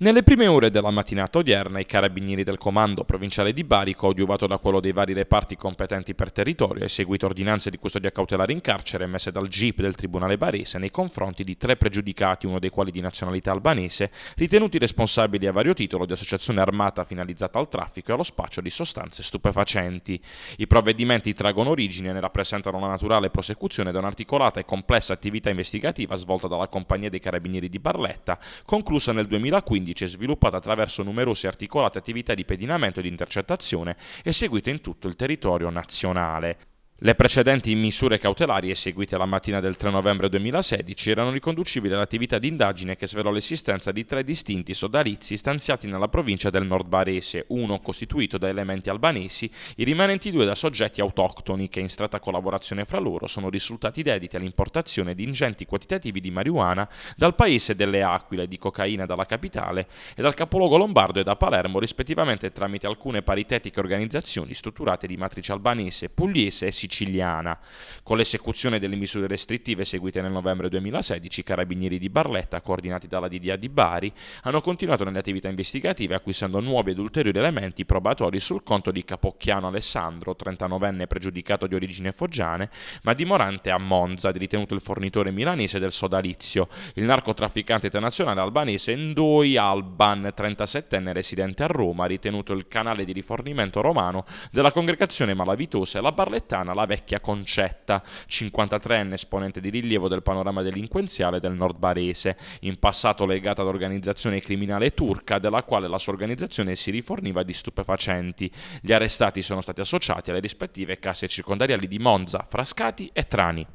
Nelle prime ore della mattinata odierna i carabinieri del comando provinciale di Bari, coadiuvato da quello dei vari reparti competenti per territorio, ha eseguito ordinanze di custodia cautelare in carcere emesse dal GIP del Tribunale barese nei confronti di tre pregiudicati, uno dei quali di nazionalità albanese, ritenuti responsabili a vario titolo di associazione armata finalizzata al traffico e allo spaccio di sostanze stupefacenti. I provvedimenti traggono origine e ne rappresentano la naturale prosecuzione da un'articolata e complessa attività investigativa svolta dalla Compagnia dei Carabinieri di Barletta, conclusa nel 2015 2015 sviluppata attraverso numerose articolate attività di pedinamento e di intercettazione eseguite in tutto il territorio nazionale. Le precedenti misure cautelari eseguite la mattina del 3 novembre 2016 erano riconducibili all'attività di indagine che svelò l'esistenza di tre distinti sodalizi stanziati nella provincia del Nord Barese, uno costituito da elementi albanesi, i rimanenti due da soggetti autoctoni che in stretta collaborazione fra loro sono risultati dediti all'importazione di ingenti quantitativi di marijuana dal paese delle Aquile di cocaina dalla capitale e dal capoluogo lombardo e da Palermo rispettivamente tramite alcune paritetiche organizzazioni strutturate di matrice albanese, pugliese e siciliana siciliana. Con l'esecuzione delle misure restrittive seguite nel novembre 2016, i carabinieri di Barletta, coordinati dalla DDA di Bari, hanno continuato nelle attività investigative acquisendo nuovi ed ulteriori elementi probatori sul conto di Capocchiano Alessandro, 39enne pregiudicato di origine foggiane, ma dimorante a Monza, ritenuto il fornitore milanese del sodalizio, il narcotrafficante internazionale albanese Ndoi Alban, 37enne residente a Roma, ritenuto il canale di rifornimento romano della congregazione malavitosa e la barlettana la vecchia Concetta, 53enne esponente di rilievo del panorama delinquenziale del nord barese, in passato legata all'organizzazione criminale turca, della quale la sua organizzazione si riforniva di stupefacenti. Gli arrestati sono stati associati alle rispettive case circondariali di Monza, Frascati e Trani.